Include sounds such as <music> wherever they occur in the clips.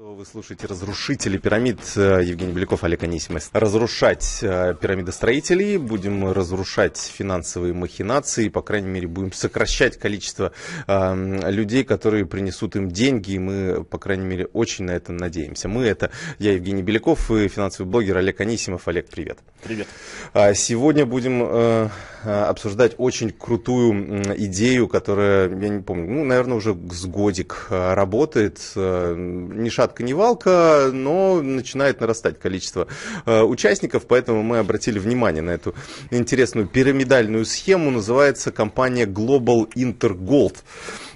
вы слушаете «Разрушители пирамид». Э, Евгений Беляков, Олег Анисимов. Разрушать э, пирамидостроителей, будем разрушать финансовые махинации, по крайней мере, будем сокращать количество эм, людей, которые принесут им деньги, и мы, по крайней мере, очень на это надеемся. Мы это, я Евгений Беляков и финансовый блогер Олег Анисимов. Олег, привет. Привет. А, сегодня будем э, обсуждать очень крутую идею, которая, я не помню, ну, наверное, уже с годик работает. Ниша шатка не валка, но начинает нарастать количество э, участников, поэтому мы обратили внимание на эту интересную пирамидальную схему, называется компания Global Intergold.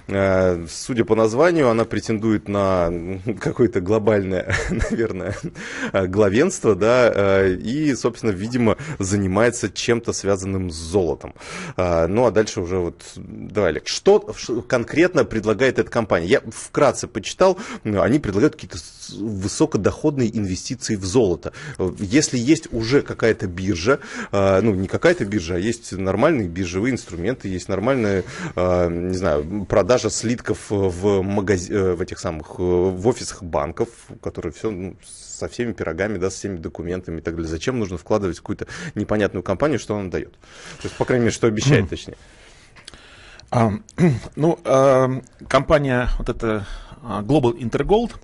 Э, судя по названию, она претендует на какое-то глобальное, <laughs> наверное, главенство, да, э, и, собственно, видимо, занимается чем-то связанным с золотом. Э, ну, а дальше уже вот, давай, Олег, что конкретно предлагает эта компания? Я вкратце почитал, они предлагают какие-то высокодоходные инвестиции в золото. Если есть уже какая-то биржа, ну, не какая-то биржа, а есть нормальные биржевые инструменты, есть нормальные, не знаю, продажи продажа слитков э, в, магаз... Э, в этих самых э, в офисах банков, которые все ну, со всеми пирогами, да, со всеми документами и так далее. Зачем нужно вкладывать какую-то непонятную компанию, что она дает? То есть, по крайней мере, что обещает, точнее. А, <clears throat> ну, а, компания вот эта а, Global Intergold,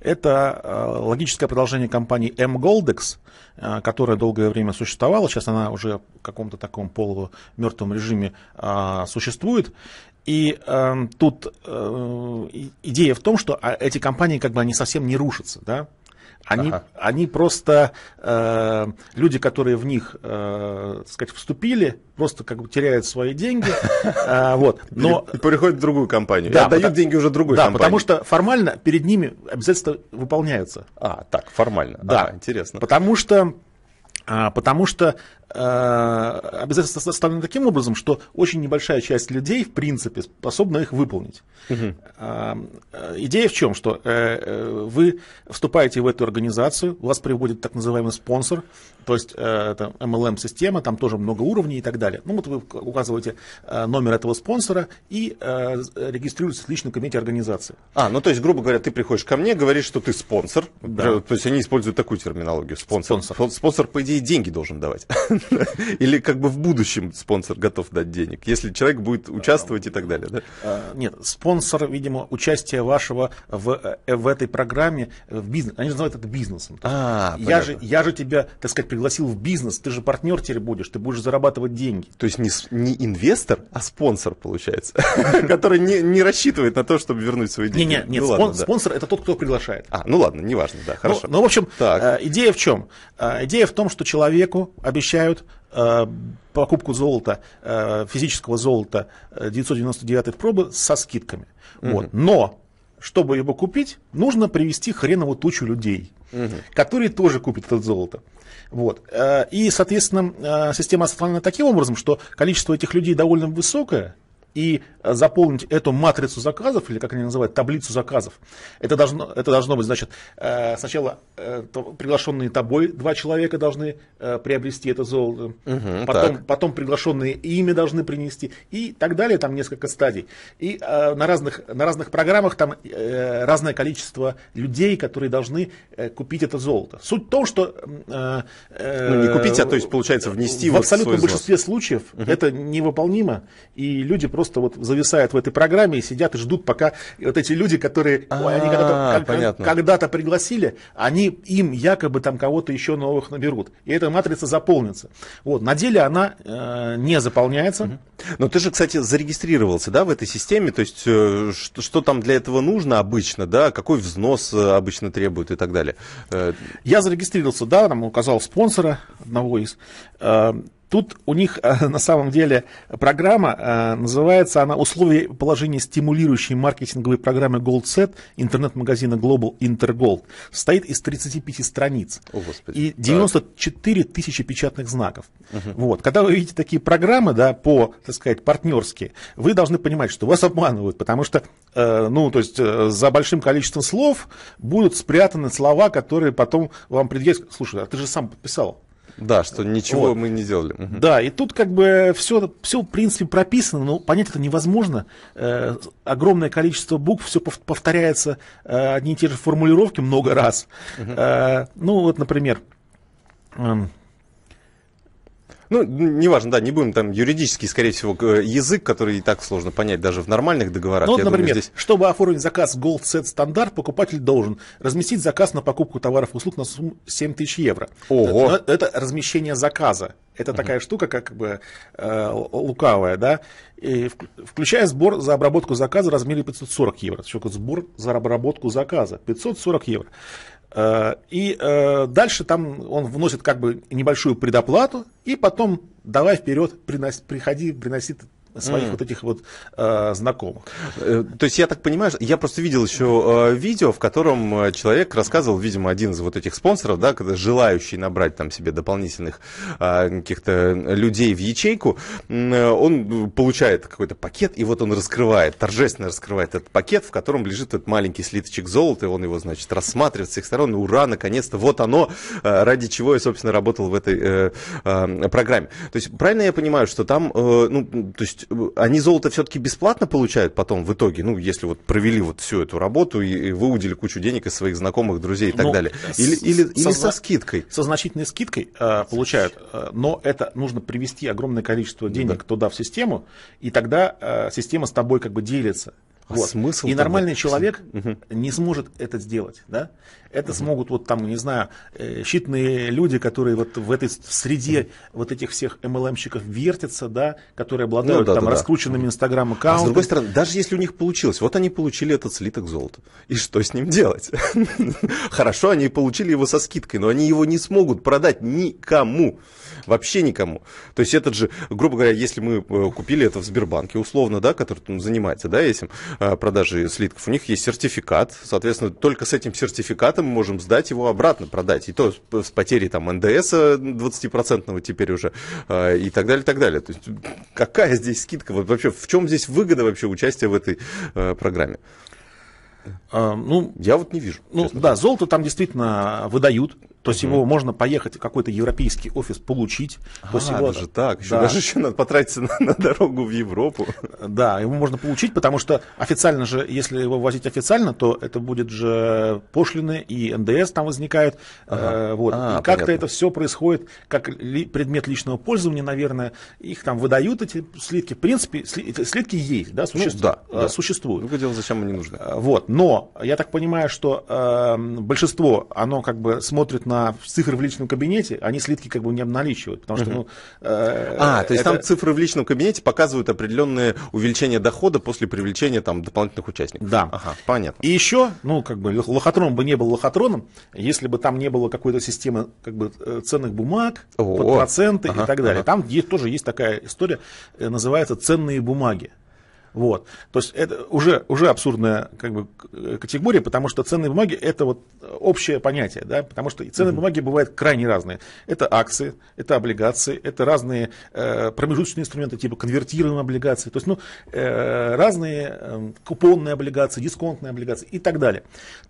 это а, логическое продолжение компании M-Goldex, а, которая долгое время существовала, сейчас она уже в каком-то таком полумертвом режиме существует. И э, тут э, идея в том, что а, эти компании как бы они совсем не рушатся, да? Они, ага. они просто э, люди, которые в них, э, так сказать, вступили, просто как бы теряют свои деньги, <laughs> э, вот. Но и переходят в другую компанию. Да, отдают потому, деньги уже другой да, компании. потому что формально перед ними обязательства выполняются. А, так формально. Да, ага, интересно. Потому что а, Потому что Э, обязательства составлены таким образом, что очень небольшая часть людей, в принципе, способна их выполнить. Угу. Идея в чем, что э, вы вступаете в эту организацию, вас приводит так называемый спонсор, то есть это MLM-система, там тоже много уровней и так далее. Ну вот вы указываете номер этого спонсора и регистрируетесь в личном комитете организации. А, ну то есть, грубо говоря, ты приходишь ко мне, говоришь, что ты спонсор. Да. То есть они используют такую терминологию. Спонсор. Спонсор, спонсор по идее, деньги должен давать. <laughs> <laughs> Или как бы в будущем спонсор готов дать денег, если человек будет участвовать и так далее, да? Э, нет, спонсор, видимо, участие вашего в, э, в этой программе, э, в бизнес, они называют это бизнесом. А, я, же, я же тебя, так сказать, пригласил в бизнес, ты же партнер теперь будешь, ты будешь зарабатывать деньги. То есть не, не инвестор, а спонсор, получается, <laughs> <laughs> который не, не рассчитывает на то, чтобы вернуть свои деньги. Нет, нет, ну, спон, ладно, да. спонсор это тот, кто приглашает. А, ну ладно, неважно, да, ну, хорошо. Ну, ну в общем, так. идея в чем? идея в том, что человеку обещают объединяют э, покупку золота, э, физического золота 999 э, пробы со скидками. mm Вот. Но чтобы его купить, нужно привести хреновую тучу людей, угу. которые тоже купят это золото. Вот. И, соответственно, система составлена таким образом, что количество этих людей довольно высокое, и э, заполнить эту матрицу заказов, или как они называют, таблицу заказов. Это должно, это должно быть, значит, э, сначала э, приглашенные тобой два человека должны приобрести это золото, угу, потом, потом приглашенные ими должны принести, и так далее, там несколько стадий. И на разных, на разных программах там разное количество людей, которые должны купить это золото. Суть в том, что... Ну, не купить, а то есть, получается, внести в, в абсолютном большинстве случаев угу. это невыполнимо, и люди просто просто вот зависают в этой программе и сидят и ждут, пока вот эти люди, которые а, когда-то, когда пригласили, они им якобы там кого-то еще новых наберут. И эта матрица заполнится. Вот, на деле она э, не заполняется. Но ты же, кстати, зарегистрировался, да, в этой системе, то есть э, что, что там для этого нужно обычно, да, какой взнос э, обычно требуют и так далее. Э... Я зарегистрировался, да, там указал спонсора одного из. Э, Тут у них э, на самом деле программа э, называется она «Условия положения стимулирующей маркетинговой программы Gold Set интернет-магазина Global Intergold». Состоит из 35 страниц О, и 94 так. тысячи печатных знаков. Угу. Вот. Когда вы видите такие программы да, по, так сказать, партнерски, вы должны понимать, что вас обманывают, потому что э, ну, то есть за большим количеством слов будут спрятаны слова, которые потом вам предъявят. Слушай, а ты же сам подписал. Да, что ничего вот. мы не делали. Да, и тут как бы все, все в принципе прописано, но понять это невозможно. Э, огромное количество букв, все повторяется, э, одни и те же формулировки много раз. Э, ну вот, например, э, ну, неважно, да, не будем там юридический, скорее всего, язык, который и так сложно понять даже в нормальных договорах. Ну, вот, например, думаю, здесь... чтобы оформить заказ Gold Set Standard, покупатель должен разместить заказ на покупку товаров и услуг на сумму 7 тысяч евро. Ого! Это, это размещение заказа. Это такая uh-huh. штука, как бы э, лукавая, да, и в, включая сбор за обработку заказа в размере 540 евро. Что сбор за обработку заказа 540 евро. Э, и э, дальше там он вносит как бы небольшую предоплату, и потом давай вперед, приноси, приходи, приноси своих mm. вот этих вот а, э, знакомых. то есть я так понимаю, я просто видел еще э, а, видео, в котором э, человек рассказывал, видимо, один из вот этих спонсоров, да, когда желающий набрать там себе дополнительных э, каких-то людей в ячейку, э, он получает какой-то пакет, и вот он раскрывает, торжественно раскрывает этот пакет, в котором лежит этот маленький слиточек золота, и он его, значит, рассматривает с всех сторон, ура, наконец-то, вот оно, э, ради чего я, собственно, работал в этой э, э, программе. То есть правильно я понимаю, что там, э, ну, то есть есть э, они золото все-таки бесплатно получают потом в итоге, ну, если вот провели вот всю эту работу и, и выудили кучу денег из своих знакомых, друзей и так ну, далее. Э, или, с, или, со, или со скидкой. Со значительной скидкой э, получают, э, но это нужно привести огромное количество денег да. туда в систему, и тогда э, система с тобой как бы делится. А вот. Смысл и нормальный человек не сможет это сделать. Да? Это угу. смогут вот там, не знаю, э, щитные люди, которые вот в этой в среде угу. вот этих всех MLM-щиков вертятся, да, которые ну обладают ну, да, там да, раскрученными да. инстаграм-аккаунтами. А с другой стороны, даже если у них получилось, вот они получили этот слиток золота. И что с ним делать? <laughs> Хорошо, они получили его со скидкой, но они его не смогут продать никому вообще никому. То есть этот же, грубо говоря, если мы э, купили это в Сбербанке, условно, да, который там занимается, да, этим э, продажей слитков, у них есть сертификат, соответственно, только с этим сертификатом мы можем сдать его обратно, продать. И то с потерей там НДС 20% э, теперь уже и так далее, и так далее. То есть какая здесь скидка? Вообще, в чем здесь выгода вообще участия в этой программе? А, ну, я вот не вижу. Ну, честно. да, золото там действительно выдают то есть его можно поехать в какой-то европейский офис получить. А, его... даже так, еще, да. даже еще надо потратиться на, на дорогу в Европу. Да, его можно получить, потому что официально же, если его возить официально, то это будет же пошлины и НДС там возникает. Ага. Э, вот. а, и как-то это все происходит как ли, предмет личного пользования, наверное. Их там выдают, эти слитки. В принципе, сли, слитки есть, да, ну, э, существуют. Ну, да, да. существуют. Другое дело, зачем они нужны. Э, вот. Но я так понимаю, что э, большинство, оно как бы смотрит на на цифры в личном кабинете, они слитки как бы не обналичивают, потому что, ну... Э, а, то есть там цифры в личном кабинете показывают определенное увеличение дохода после привлечения там дополнительных участников. Да. Ага, понятно. И еще, ну, как бы, лохотрон бы не был лохотроном, если бы там не было какой-то системы, как бы, э, ценных бумаг, о проценты и так далее. Там есть, тоже есть такая история, э, называется ценные бумаги. Вот. То есть это уже, уже абсурдная как бы, категория, потому что ценные бумаги это вот общее понятие, да, потому что ценные бумаги бывают крайне разные. Это акции, это облигации, это разные э, промежуточные инструменты типа конвертируемые облигации, то есть ну, э, разные э, купонные облигации, дисконтные облигации и так далее.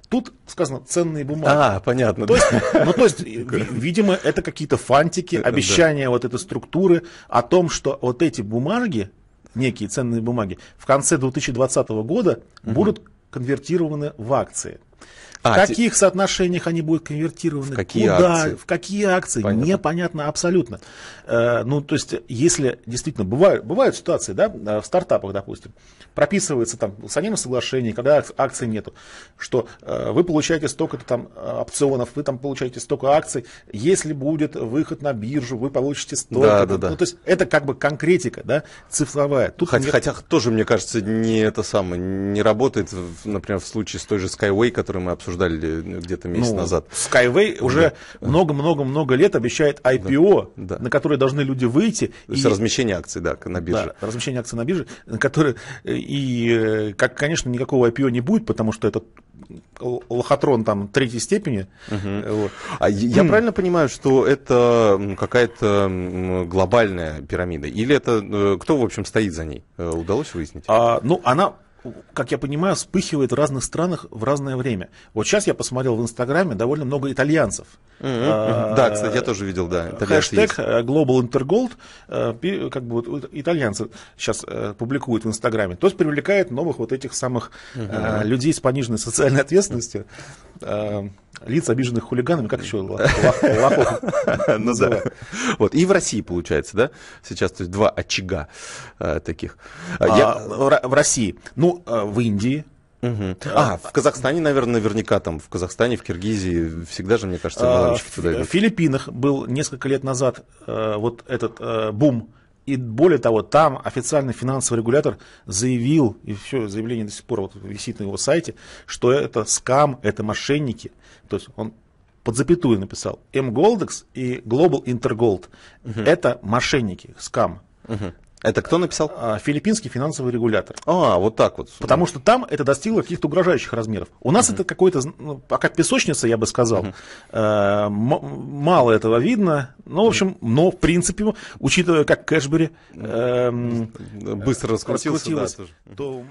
Тут сказано ценные бумаги. А, понятно. То есть, ну, то есть, <laughs> видимо, это какие-то фантики, э, обещания вот этой структуры о том, что вот эти бумаги некие ценные бумаги, в конце 2020 года угу. будут конвертированы в акции. А, в каких те... соотношениях они будут конвертированы, в какие куда, акции? в какие акции, Понятно. непонятно абсолютно. Э, ну, то есть, если действительно бывают, бывают ситуации, да, э, в стартапах, допустим, прописывается там с одним соглашение, когда акций нету, что э, вы получаете столько-то там э, опционов, вы там получаете столько акций, если будет выход на биржу, вы получите столько. Да, да, да. Ну, то есть, это как бы конкретика, да, цифровая. Тут хотя, нет... хотя тоже, мне кажется, не это самое, не работает, например, в случае с той же Skyway, которую мы обсуждали обсуждали где-то месяц ну, назад. Skyway уже много-много-много да. лет обещает IPO, да. на которое должны люди выйти. То есть и... размещение акций, да, на бирже. Да, размещение акций на бирже, на которые и, как, конечно, никакого IPO не будет, потому что это лохотрон там третьей степени. Угу. Вот. А я правильно понимаю, что это какая-то глобальная пирамида? Или это э, кто, в общем, стоит за ней? Э, удалось выяснить? А, ну, она как я понимаю, вспыхивает в разных странах в разное время. Вот сейчас я посмотрел в Инстаграме довольно много итальянцев. А, да, кстати, я тоже видел, да. Хэштег э, Global Intergold, э, как бы итальянцы сейчас э, публикуют в Инстаграме. То есть привлекает новых вот этих самых людей с пониженной социальной ответственностью. Э, лиц, обиженных хулиганами, как еще лохов <laughs> Ну да. Вот, и в России, получается, да, сейчас, то есть два очага э, таких. Э, а, в России, ну, в Индии, а, а, в Казахстане, наверное, наверняка там, в Казахстане, в Киргизии всегда же, мне кажется, а, В Филиппинах был несколько лет назад вот этот бум и более того, там официальный финансовый регулятор заявил, и все заявление до сих пор вот висит на его сайте, что это скам, это мошенники. То есть он под запятую написал. M-Goldex и Global Intergold. Угу. Это мошенники, скам. Угу. Это кто написал? А, филиппинский финансовый регулятор. А, вот так вот. Потому что там это достигло каких-то угрожающих размеров. У нас угу. это какой-то, ну, как песочница, я бы сказал. Угу. Э, мало этого видно. Ну, в общем, но в принципе, учитывая, как Кэшбери э, быстро раскрутился, да, то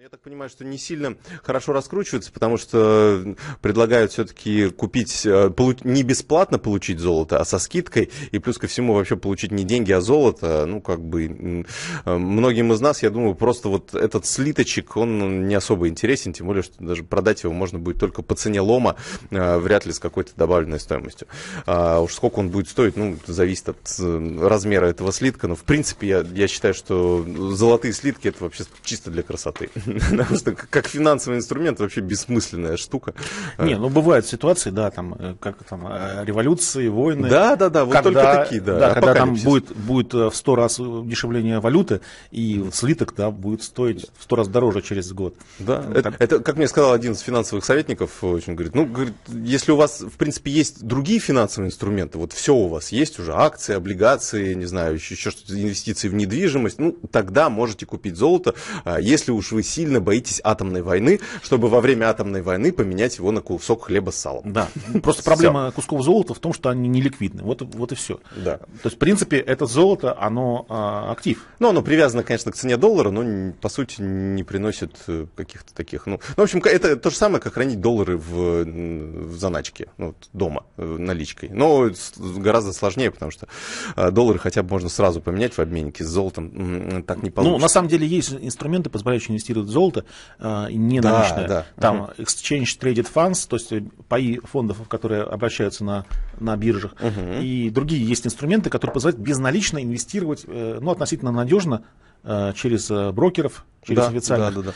ну, я так понимаю, что не сильно хорошо раскручивается, потому что э, предлагают все-таки купить, э, не бесплатно получить золото, а со скидкой, и плюс ко всему вообще получить не деньги, а золото. Ну, как бы, э, многим из нас, я думаю, просто вот этот слиточек, он не особо интересен, тем более, что даже продать его можно будет только по цене лома, вряд ли с какой-то добавленной стоимостью. А уж сколько он будет стоить, ну, зависит от размера этого слитка, но, в принципе, я, я считаю, что золотые слитки это вообще чисто для красоты. <laughs> потому что как финансовый инструмент вообще бессмысленная штука. Не, ну бывают ситуации, да, там, э, как там, э, революции, войны. Да, да, да, вот только такие, да. да когда там будет, будет э, в сто раз дешевление валюты, и слиток, да, будет стоить в сто раз дороже через год. Да, ну, это, как мне сказал один из финансовых советников, очень говорит, ну, говорит, если у вас, в принципе, есть другие финансовые инструменты, вот все у вас есть уже, акции, облигации, не знаю, еще, еще что-то, инвестиции в недвижимость, ну, тогда можете купить золото, а если уж вы сильно сильно боитесь атомной войны, чтобы во время атомной войны поменять его на кусок хлеба с салом. Да. Просто проблема кусков золота в том, что они не ликвидны. Вот, вот и все. Да. То есть, в принципе, это золото, оно а, актив. Ну, оно привязано, конечно, к цене доллара, но, по сути, не приносит э, каких-то таких... Ну, ну в общем, это то же самое, как хранить доллары в, в заначке ну, вот, дома э, наличкой. Но гораздо сложнее, потому что э, доллары хотя бы можно сразу поменять в обменнике с золотом. Так не получится. Ну, на самом деле, есть инструменты, позволяющие инвестировать золото, э, не да, наличное. Да. Там exchange traded funds, то есть паи фондов, которые обращаются на, на биржах. uh И другие есть инструменты, которые позволяют безналично инвестировать, э, ну, относительно надежно э, через брокеров, через да, официальных. Да, да, да.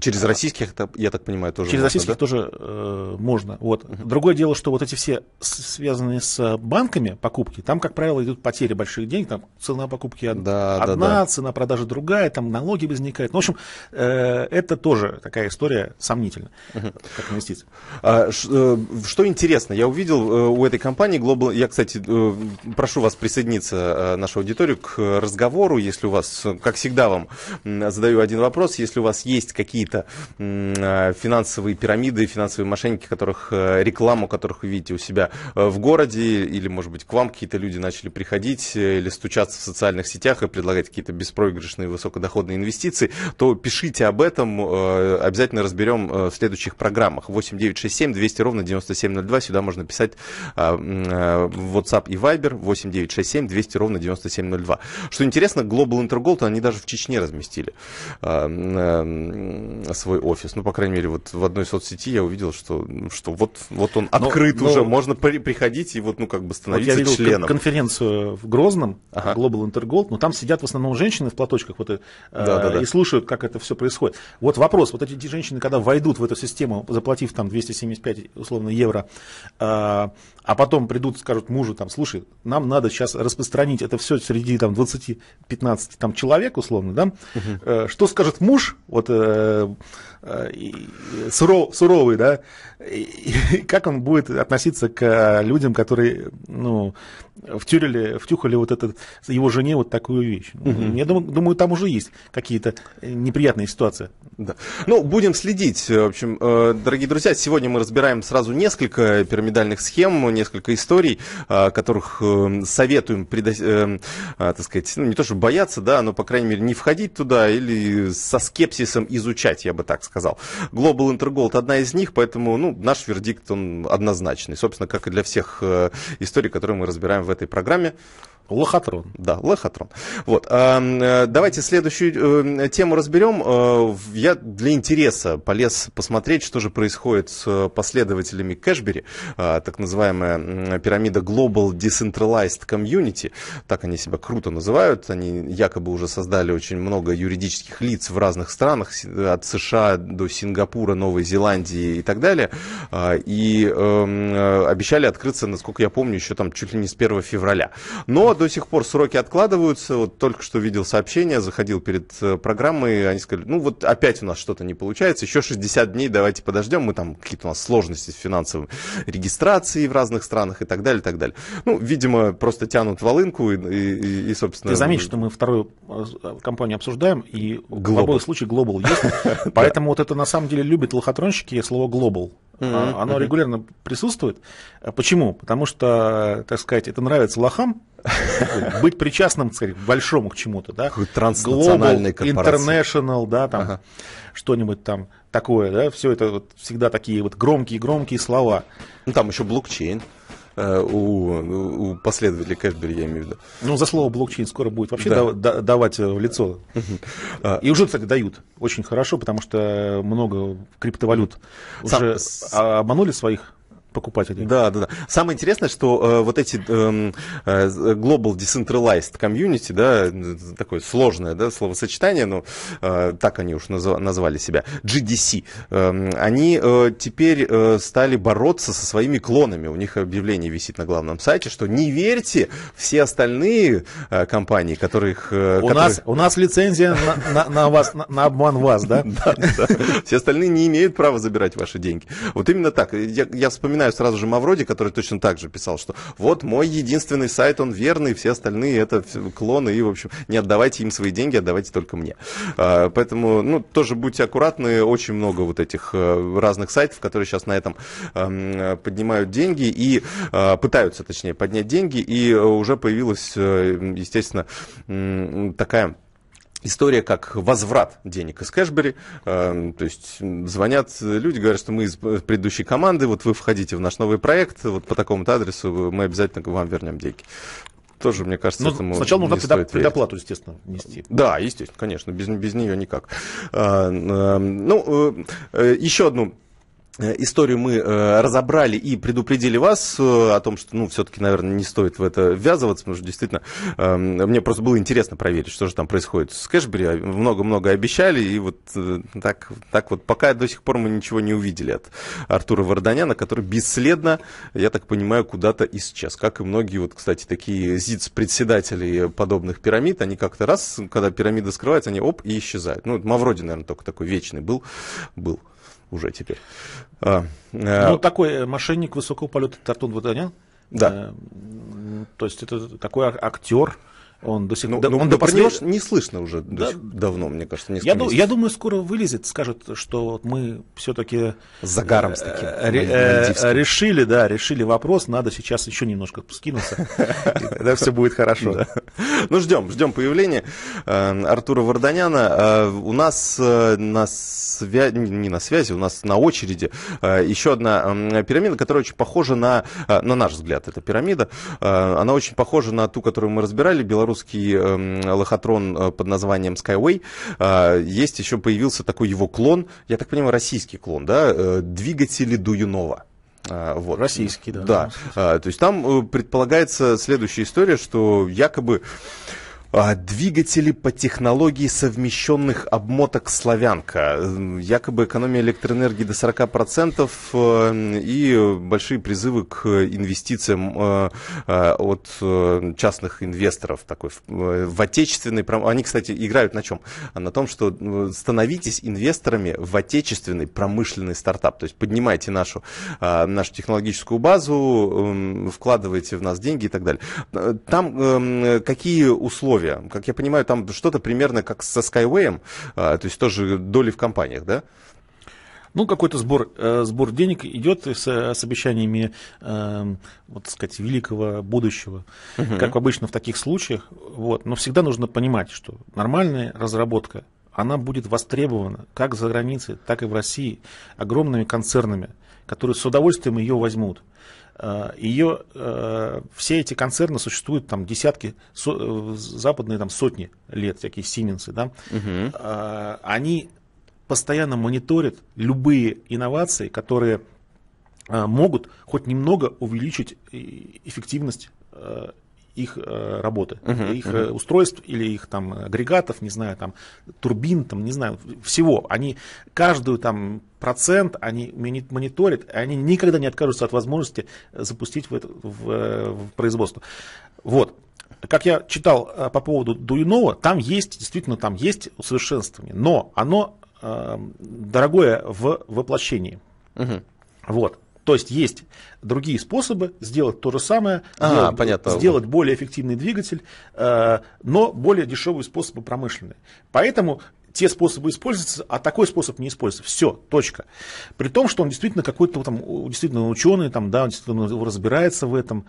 Через российских, я так понимаю, тоже Через можно, российских да? тоже э, можно. Вот. uh Другое дело, что вот эти все связанные с банками покупки, там, как правило, идут потери больших денег, там цена покупки да, одна, да, да. цена продажи другая, там налоги возникают. Ну, в общем, э, это тоже такая история сомнительная, как инвестиция. А, ш, э, что интересно, я увидел э, у этой компании Global, я, кстати, э, прошу вас присоединиться, нашу аудиторию, к разговору, если у вас, как всегда, вам задаю один вопрос, если у вас есть какие какие-то а, финансовые пирамиды, финансовые мошенники, которых э, рекламу которых вы видите у себя э, в городе, или, может быть, к вам какие-то люди начали приходить э, или стучаться в социальных сетях и предлагать какие-то беспроигрышные высокодоходные инвестиции, то пишите об этом, обязательно разберем в следующих программах. 8 9 200 ровно 9702, сюда можно писать а, в WhatsApp и Viber 8 9 200 ровно 9702. Что интересно, Global Intergold они даже в Чечне разместили. А, свой офис. Ну, по крайней мере, вот в одной соцсети я увидел, что, что вот, вот он открыт но... Ну, уже, можно при, приходить и вот, ну, как бы становиться вот я видел членом. конференцию в Грозном, ага. Global Intergold, но там сидят в основном женщины в платочках вот, э, и слушают, как это все происходит. Вот вопрос, вот эти женщины, когда войдут в эту систему, заплатив там 275, условно, евро, э, а потом придут, скажут мужу, там, слушай, нам надо сейчас распространить это все среди там 20-15 там, человек, условно, да, угу. э, что скажет муж, вот э, Э, суров, суровый, да, и, и <laughs> как он будет относиться к э, людям, которые, ну, втюрили, втюхали вот этот, его жене вот такую вещь. Угу. Я думаю, думаю, там уже есть какие-то э, неприятные ситуации. Да. Ну, будем следить. Э, в общем, э, дорогие друзья, сегодня мы разбираем сразу несколько пирамидальных схем, несколько историй, которых советуем, предо... так сказать, ну, не то чтобы бояться, да, но, по крайней мере, не входить туда или со скепсисом изучать, я бы так сказал. Global Intergold одна из них, поэтому, ну, наш вердикт, он однозначный. Собственно, как и для всех историй, которые мы разбираем в этой программе. Лохотрон. Да, лохотрон. Вот. Э, давайте следующую э, тему разберем. Э, я для интереса полез посмотреть, что же происходит с последователями Кэшбери, так называемая пирамида Global Decentralized Community. Так они себя круто называют. Они якобы уже создали очень много юридических лиц в разных странах, от США до Сингапура, Новой Зеландии и так далее. И эм, обещали открыться, насколько я помню, еще там чуть ли не с 1 февраля. Но до сих пор сроки откладываются. Вот только что видел сообщение, заходил перед э, программой, они сказали, ну вот опять у нас что-то не получается, еще 60 дней давайте подождем, мы там какие-то у нас сложности с финансовой регистрацией в разных странах и так далее, и так далее. Ну, видимо, просто тянут волынку и, и, и собственно... Ты заметишь, что мы вторую э, компанию обсуждаем, и Global. в обоих случаях глобал есть, <laughs> поэтому вот это на самом деле любят лохотронщики, слово глобал. Mm-hmm. Оно регулярно присутствует. А почему? Потому что, так сказать, это нравится лохам, <laughs> быть причастным, так сказать, к большому к чему-то, да? Транснациональной корпорации. International, да, там, что-нибудь там такое, да, все это всегда такие вот громкие-громкие слова. Ну, там еще блокчейн. Э, у, у последователей Кэшбери, я имею в виду. Ну, за слово блокчейн скоро будет вообще да. да, давать э, в лицо. А, и уже, кстати, дают очень хорошо, потому что много криптовалют уже обманули своих покупателей. Да, да, да. Самое интересное, что э, вот эти эм, э, Global Decentralized Community, да, э, такое сложное да, словосочетание, но ну, э, так они уж назва- назвали себя, GDC, э, эм, они э, теперь э, стали бороться со своими клонами. У них объявление висит на главном сайте, что не верьте все остальные э, компании, которых... Э, у, которые... нас, у нас лицензия на, вас, на, обман вас, да? <laughs> Да, да. Все остальные не имеют права забирать ваши деньги. Вот именно так. я вспоминаю вспоминаю сразу же Мавроди, который точно так же писал, что вот мой единственный сайт, он верный, все остальные это клоны, и, в общем, не отдавайте им свои деньги, отдавайте только мне. А, поэтому, ну, тоже будьте аккуратны, очень много вот этих э, разных сайтов, которые сейчас на этом эм, поднимают деньги и э, пытаются, точнее, поднять деньги, и э, уже появилась, естественно, такая История как возврат денег из Кэшбери. Э, то есть звонят э, люди, говорят, что мы из э, предыдущей команды, вот вы входите в наш новый проект, вот по такому-то адресу мы обязательно вам вернем деньги тоже, мне кажется, Но ну, этому сначала нужно предоплату, предоплату, естественно, нести. Да, естественно, конечно, без, без нее никак. А, ну, еще одну Э, историю мы э, разобрали и предупредили вас э, о том, что, ну, все-таки, наверное, не стоит в это ввязываться, потому что действительно, эм, мне просто было интересно проверить, что же там происходит с Кэшбери. А много-много обещали, и вот так, так вот пока до сих пор мы ничего не увидели от Артура Варданяна, который бесследно, я так понимаю, куда-то исчез. Как и многие, вот, кстати, такие ЗИЦ-председатели подобных пирамид, они как-то раз, когда пирамида скрывается, они оп, и исчезают. Ну, Мавроди, наверное, только такой вечный был. был уже теперь. А, а ну, а... такой э, мошенник высокого полета Тартун Ватанян. Да. Э, то есть это такой актер, он до сих пор... Ну, ну, он до парня послед... не слышно уже да. сих... давно, мне кажется, несколько я, ду... я думаю, скоро вылезет, скажет, что мы все-таки... С загаром с э, таким. Э, э, решили, да, решили вопрос, надо сейчас еще немножко скинуться. <laughs> Тогда все будет хорошо. Ну, ждем, ждем появления Артура Варданяна. У нас на связи, не на связи, у нас на очереди еще одна пирамида, которая очень похожа на, на наш взгляд, это пирамида. Она очень похожа на ту, которую мы разбирали, Беларусь белорусский эм, э, лохотрон под названием Skyway, э, есть еще появился такой его клон, я так понимаю, российский клон, да, э, двигатели Дуюнова. А, вот. Российский, да. Да. да. То есть там э, предполагается следующая история, что якобы а, двигатели по технологии совмещенных обмоток «Славянка». Якобы экономия электроэнергии до 40% э, и большие призывы к инвестициям э, э, от частных инвесторов такой, в отечественный промышленности. Они, кстати, играют на чем? На том, что ну, становитесь инвесторами в отечественный промышленный стартап. То есть поднимайте нашу, нашу технологическую базу, эм, вкладывайте в нас деньги и так далее. Там эм, какие условия? Lenovo. Как я понимаю, там что-то примерно как со Skyway, а, то есть тоже доли в компаниях, да? Ну, какой-то сбор, э, сбор денег идет с, с обещаниями, э, вот сказать, великого будущего, угу. как обычно в таких случаях. Вот. Но всегда нужно понимать, что нормальная разработка, она будет востребована как за границей, так и в России огромными концернами которые с удовольствием ее возьмут. Э, ее, э, все эти концерны существуют там десятки, со, э, западные там сотни лет, всякие Сименсы, да, угу. они постоянно мониторят любые инновации, которые могут хоть немного увеличить эффективность их э, работы, uh-huh, их uh-huh. устройств или их там агрегатов, не знаю, там турбин, там, не знаю, всего. Они каждую там процент они мониторят, и они никогда не откажутся от возможности запустить в, это, в, э, в производство. Вот. Как я читал э, по поводу Дуинова, там есть, действительно, там есть усовершенствование, но оно э, дорогое в воплощении. Угу. Вот. То есть есть другие способы сделать то же самое, а, сделать, понятно. сделать более эффективный двигатель, э, но более дешевые способы промышленные. Поэтому те способы используются, а такой способ не используется. Все, точка. При том, что он действительно какой-то там, действительно ученый, там, да, он действительно разбирается в этом,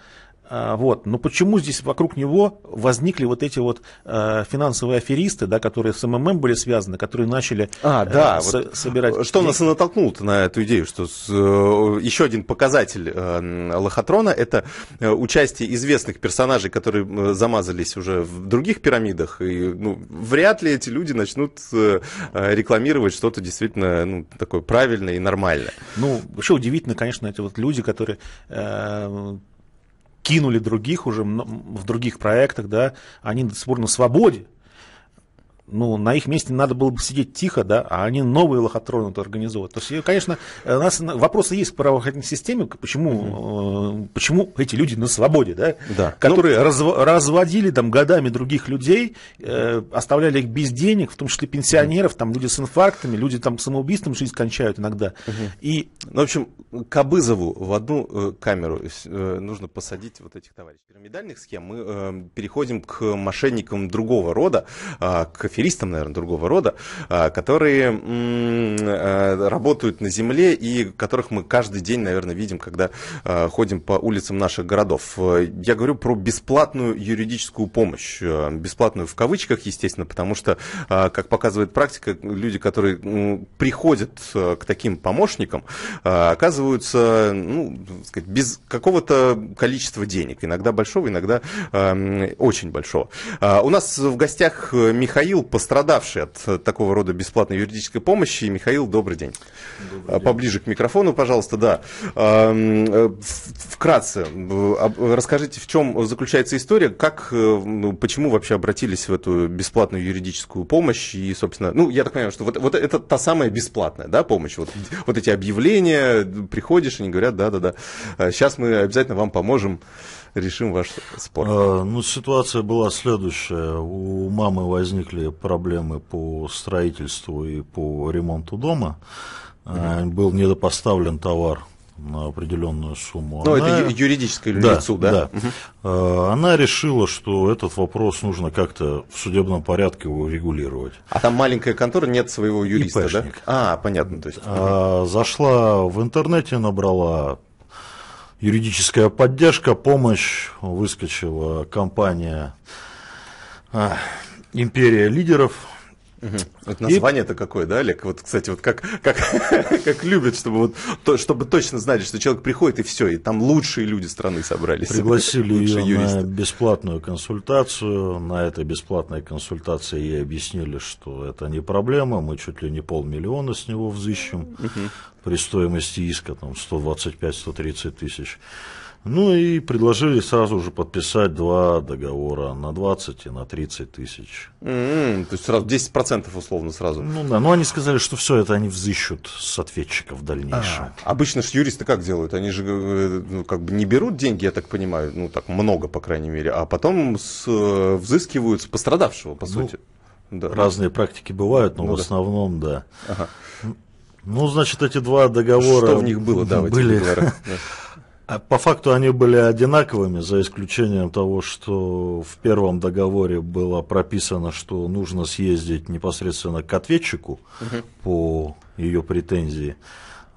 а, вот. Но почему здесь вокруг него возникли вот эти вот э, финансовые аферисты, да, которые с МММ были связаны, которые начали а, э, да, э, с, собирать... Что деньги? нас и натолкнуло на эту идею, что с, э, еще один показатель э, лохотрона – это э, участие известных персонажей, которые э, замазались уже в других пирамидах, и ну, вряд ли эти люди начнут э, рекламировать что-то действительно ну, такое правильное и нормальное. Ну, вообще удивительно, конечно, эти вот люди, которые э, кинули других уже в других проектах, да, они до сих пор на свободе, ну, на их месте надо было бы сидеть тихо, да, а они новые лохотроны организовывают. То есть, конечно, э, у нас вопросы есть к правоохранительной системе, почему, угу. э, почему эти люди на свободе, да, да. которые ну, разв, разводили там годами других людей, э, оставляли их без денег, в том числе пенсионеров, угу. там люди с инфарктами, люди там самоубийством жизнь кончают иногда. Угу. И, ну, в общем, Кабызову в одну э, камеру э, э, нужно посадить вот этих товарищей. Пирамидальных схем мы э, переходим к мошенникам другого рода, э, к аферистам, наверное, другого рода, а, которые а, работают на земле и которых мы каждый день, наверное, видим, когда а, ходим по улицам наших городов. Э, я говорю про бесплатную юридическую помощь. Э, бесплатную в кавычках, естественно, потому что, как показывает практика, люди, которые приходят э, к таким помощникам, оказываются ну, сказать, без какого-то количества денег. Иногда большого, иногда очень большого. У нас в гостях Михаил, пострадавший от э, такого рода бесплатной юридической помощи. Михаил, добрый день. Добрый день. А, поближе к микрофону, пожалуйста, да. Э, вкратце, расскажите, в чем заключается история, как, э, ну, почему вообще обратились в эту бесплатную юридическую помощь и, собственно, ну, я так понимаю, что вот, вот это та самая бесплатная, да, помощь, вот, вот эти объявления, приходишь, они говорят, да-да-да, сейчас мы обязательно вам поможем решим ваш спор. А, ну, ситуация была следующая. У мамы возникли проблемы по строительству и по ремонту дома. Угу. был недопоставлен товар на определенную сумму. Ну это юридическое да, лицо, да? Да. Угу. Она решила, что этот вопрос нужно как-то в судебном порядке его регулировать. А там маленькая контора, нет своего юриста, ИПшник. да? А, понятно. То есть. А, зашла в интернете, набрала юридическая поддержка, помощь, выскочила компания а, «Империя лидеров», это название-то какое, да, Олег? Вот, кстати, вот как, как, <laughs> как любят, чтобы, вот, то, чтобы точно знали, что человек приходит и все, и там лучшие люди страны собрались. Пригласили ее юристы. на бесплатную консультацию. На этой бесплатной консультации ей объяснили, что это не проблема, мы чуть ли не полмиллиона с него взыщем угу. при стоимости иска там 125-130 тысяч. Ну и предложили сразу же подписать два договора на 20 и на 30 тысяч. Mm-hmm, то есть сразу 10% условно условно сразу. Ну да, но они сказали, что все это они взыщут с ответчиков в дальнейшем. А, обычно же юристы как делают? Они же э, ну, как бы не берут деньги, я так понимаю, ну так много, по крайней мере, а потом с, э, взыскивают с пострадавшего, по ну, сути. Да. Разные практики бывают, но ну, в да. основном, да. Ага. Ну, значит, эти два договора... Что в них было, <laughs> <laughs> да, в этих договорах? А по факту они были одинаковыми, за исключением того, что в первом договоре было прописано, что нужно съездить непосредственно к ответчику угу. по ее претензии.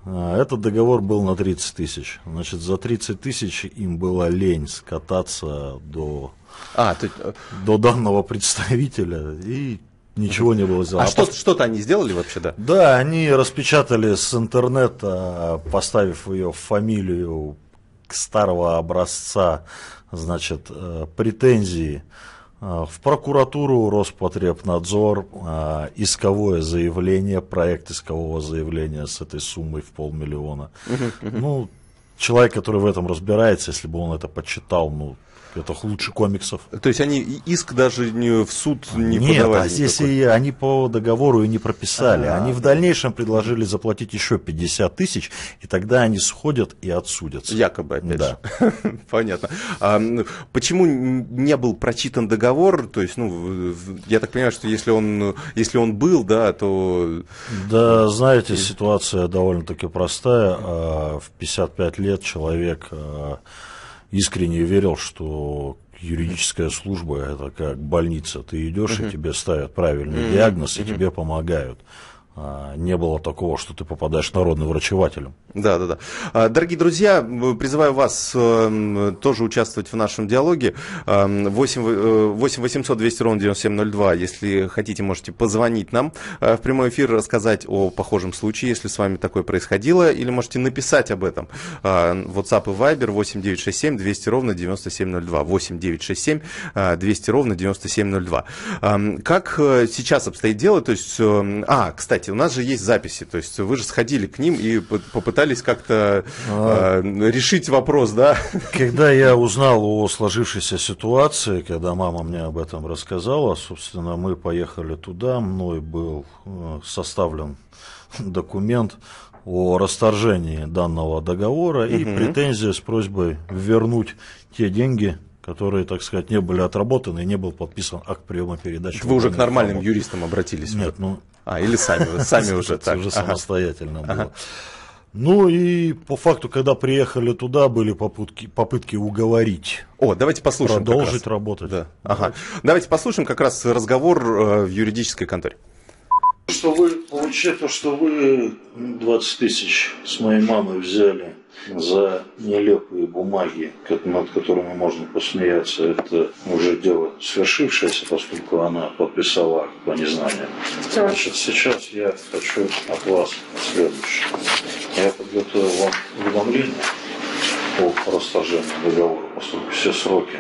А, этот договор был на 30 тысяч. Значит, за 30 тысяч им было лень скататься до, а, ты... Э, до данного представителя. И ничего не было сделано. А, а что, что-то они сделали вообще, да? Да, они распечатали с интернета, поставив ее фамилию старого образца, значит, э, претензии э, в прокуратуру, Роспотребнадзор, э, исковое заявление, проект искового заявления с этой суммой в полмиллиона. Ну, человек, который в этом разбирается, если бы он это почитал, ну, это лучше комиксов. То есть они иск даже не в суд не Нет, подавали? Нет, а здесь и они по договору и не прописали. А-а-а. Они в дальнейшем предложили заплатить еще 50 тысяч, и тогда они сходят и отсудятся. Якобы, опять да. же. <laughs> Понятно. А, почему не был прочитан договор? То есть, ну, я так понимаю, что если он, если он был, да, то... Да, знаете, ситуация довольно-таки простая. А, в 55 лет человек а, искренне верил, что юридическая служба это как больница. Ты идешь, и тебе ставят правильный диагноз, и тебе помогают. А, не было такого, что ты попадаешь народным врачевателем. Да, да, да. А, дорогие друзья, призываю вас эм, тоже участвовать в нашем диалоге. 8 800 200 ровно 9702. Если хотите, можете позвонить нам э, в прямой эфир, рассказать о похожем случае, если с вами такое происходило, или можете написать об этом. А, WhatsApp и Viber 8967 200 ровно 9702. 8967 200 ровно 9702. Эм, как э, сейчас обстоит дело? То есть, эм, а, кстати, кстати, у нас же есть записи, то есть вы же сходили к ним и попытались как-то а... э, решить вопрос, да? Когда я узнал о сложившейся ситуации, когда мама мне об этом рассказала, собственно, мы поехали туда, мной был э, составлен документ о расторжении данного договора угу. и претензия с просьбой вернуть те деньги, которые, так сказать, не были отработаны и не был подписан акт приема передачи. Вы уже к нормальным формат. юристам обратились? Нет, ну... А, или сами, сами <laughs> уже так. уже самостоятельно было. Ну и по факту, когда приехали туда, были попытки, попытки уговорить. О, давайте послушаем. Продолжить работать. Да. Ага. Давайте послушаем как раз разговор э, в юридической конторе. Что вы, получается, что вы 20 тысяч с моей мамой взяли за нелепые бумаги, над которыми можно посмеяться, это уже дело свершившееся, поскольку она подписала по незнанию. Значит, сейчас я хочу от вас следующее. Я подготовил вам уведомление по расторжению договора, поскольку все сроки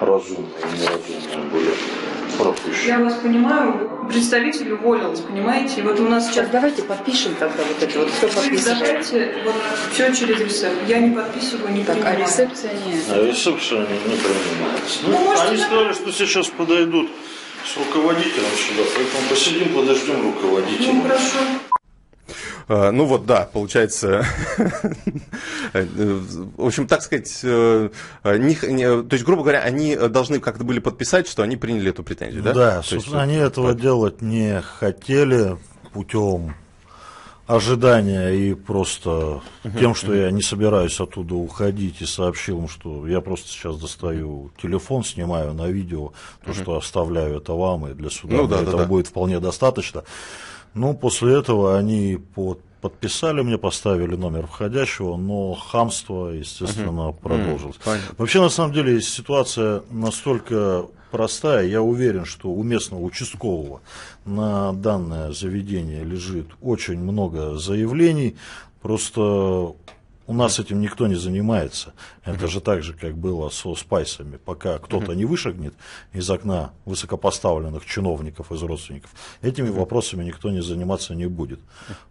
разумные и неразумные были просто еще. Я вас понимаю, представитель уволился, понимаете? И вот у нас сейчас... давайте подпишем тогда вот это вот. Кто подписывает? Давайте вот все через ресепт. Я не подписываю, не так, а принимаю. а ресепция нет. А ресепция не, а не принимается. Ну, ну, они сказали, что сейчас подойдут с руководителем сюда, поэтому посидим, подождем руководителя. Ну, хорошо. Э, ну вот, да, получается, <laughs> в общем, так сказать, э, них, не, то есть, грубо говоря, они должны как-то были подписать, что они приняли эту претензию, да? Да, то есть, они вот, этого так. делать не хотели путем ожидания и просто тем, что я не собираюсь оттуда уходить, и сообщил им, что я просто сейчас достаю телефон, снимаю на видео то, что оставляю это вам, и для суда ну, да, да, да. будет вполне достаточно. Ну, после этого они под, подписали мне, поставили номер входящего, но хамство, естественно, угу. продолжилось. Понятно. Вообще, на самом деле, ситуация настолько простая. Я уверен, что у местного участкового на данное заведение лежит очень много заявлений. Просто у нас этим никто не занимается. Это же так же, как было со спайсами. Пока кто-то не вышагнет из окна высокопоставленных чиновников из родственников, этими вопросами никто не заниматься не будет.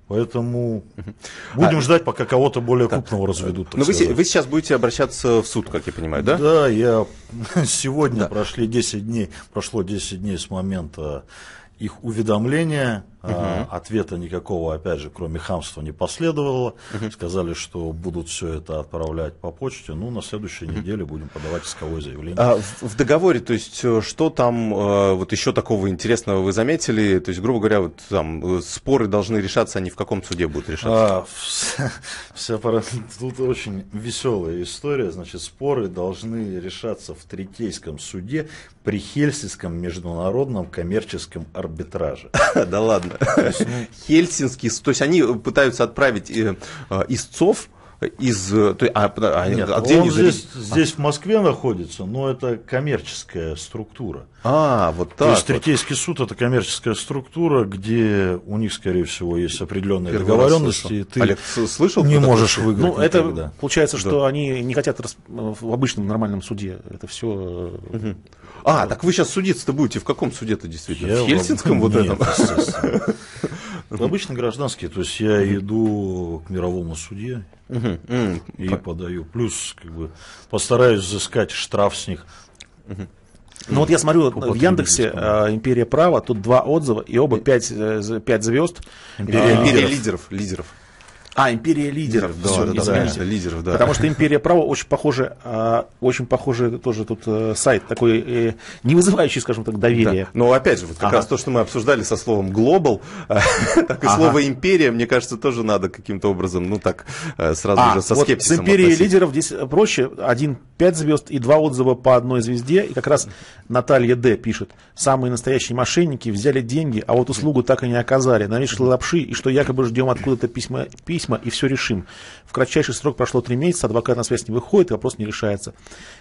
Поэтому будем а, ждать, пока кого-то более да. крупного разведут. Но вы, вы сейчас будете обращаться в суд, как я понимаю, да? Да, я <laughs> сегодня да. прошли 10 дней, прошло 10 дней с момента их уведомления Uh-huh. Ответа никакого, опять же, кроме хамства, не последовало. Uh-huh. Сказали, что будут все это отправлять по почте. Ну, на следующей Uh-huh. неделе будем подавать исковое заявление. А, в, в договоре, то есть, э, что там э, вот еще такого интересного вы заметили? То есть, грубо говоря, вот там э, споры должны решаться, они а в каком суде будут решаться? вся, а, вся <laughs> Тут очень веселая история. Значит, споры должны решаться в Третейском суде при Хельсинском международном коммерческом арбитраже. <laughs> Да ладно. Ну, Хельсинский, то есть они пытаются отправить э, э, истцов из... Э, а, а, Нет, а где он независ... здесь, а. в Москве находится, но это коммерческая структура. А, вот так. То есть вот. суд это коммерческая структура, где у них, скорее всего, есть определенные Первый договоренности, и ты Олег, слышал, не можешь выиграть. Ну, это никогда. получается, что да. они не хотят рас... Э, в обычном нормальном суде. Это все. Угу. Э, а, так вы сейчас судиться-то будете в каком суде-то действительно? Я в Хельсинском вам... вот Нет, этом? <laughs> Это ну, обычно гражданские, то есть я иду к мировому суде и подаю. Плюс как бы постараюсь взыскать штраф с них. Ну, ну вот я смотрю в Яндексе э, «Империя права», тут два отзыва и оба пять, э, пять звезд. «Империя, а, лидеров». лидеров. лидеров. А, империя лидеров. Да, Все, да, извините. да, лидеров, да. Потому что империя права очень похоже, а, очень похоже тоже тут э, сайт такой, э, не вызывающий, скажем так, доверие. Да. Но опять же, вот как ага. раз то, что мы обсуждали со словом глобал, а, <laughs> так и ага. слово империя, мне кажется, тоже надо каким-то образом, ну так, э, сразу а, же со вот скепсисом С империей относить. лидеров здесь проще. Один пять звезд и два отзыва по одной звезде. И как раз Наталья Д. пишет, самые настоящие мошенники взяли деньги, а вот услугу так и не оказали. Навешали лапши, и что якобы ждем откуда-то письма, письма письма и все решим. В кратчайший срок прошло три месяца, адвокат на связь не выходит, вопрос не решается.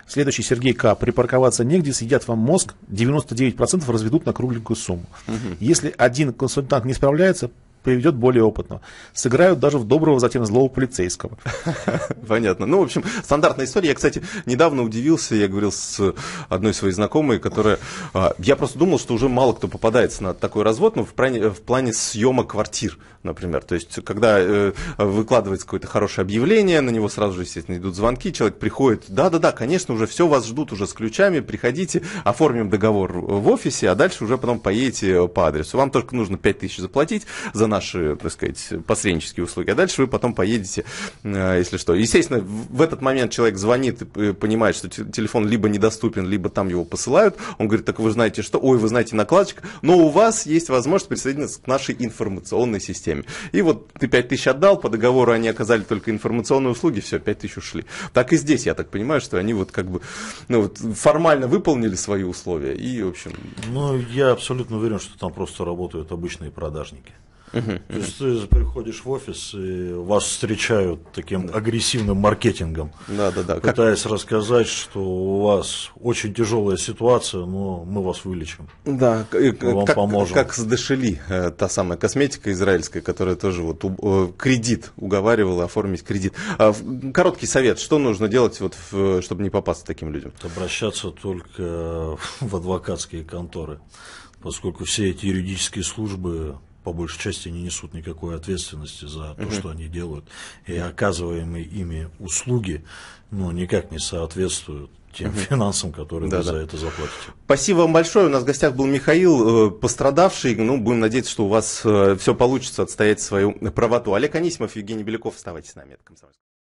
Следующий Сергей К. Припарковаться негде, съедят вам мозг, 99% разведут на кругленькую сумму. Угу. Если один консультант не справляется, приведет более опытного. Сыграют даже в доброго, затем злого полицейского. <laughs> Понятно. Ну, в общем, стандартная история. Я, кстати, недавно удивился, я говорил с одной своей знакомой, которая... А, я просто думал, что уже мало кто попадается на такой развод, но в плане, в плане съема квартир, например. То есть, когда э, выкладывается какое-то хорошее объявление, на него сразу же, естественно, идут звонки, человек приходит, да-да-да, конечно, уже все вас ждут уже с ключами, приходите, оформим договор в офисе, а дальше уже потом поедете по адресу. Вам только нужно 5000 заплатить за наши, так сказать, посреднические услуги, а дальше вы потом поедете, э, если что. Естественно, в этот момент человек звонит и э, понимает, что телефон либо недоступен, либо там его посылают. Он говорит, так вы знаете что? Ой, вы знаете накладчик, но у вас есть возможность присоединиться к нашей информационной системе. И вот ты 5 тысяч отдал, по договору они оказали только информационные услуги, все, 5 тысяч ушли. Так и здесь, я так понимаю, что они вот как бы ну, вот формально выполнили свои условия и, в общем... Ну, я абсолютно уверен, что там просто работают обычные продажники. То есть ты приходишь в офис, и вас встречают таким агрессивным маркетингом. Да, да, да. Пытаясь как... рассказать, что у вас очень тяжелая ситуация, но мы вас вылечим. Да, э, вам как, поможем. Как с Дешели, э, та самая косметика израильская, которая тоже вот э, кредит уговаривала оформить кредит. А короткий совет, что нужно делать, вот, чтобы не попасться таким людям? Обращаться только <laughs> в адвокатские конторы, поскольку все эти юридические службы по большей части не несут никакой ответственности за то, угу. что они делают. И оказываемые ими услуги ну, никак не соответствуют тем финансам, которые да, вы да. за это заплатите. Спасибо вам большое. У нас в гостях был Михаил, э, пострадавший. Ну, будем надеяться, что у вас э, все получится отстоять свою правоту. Олег Анисимов, Евгений Беляков. вставайте с нами. Это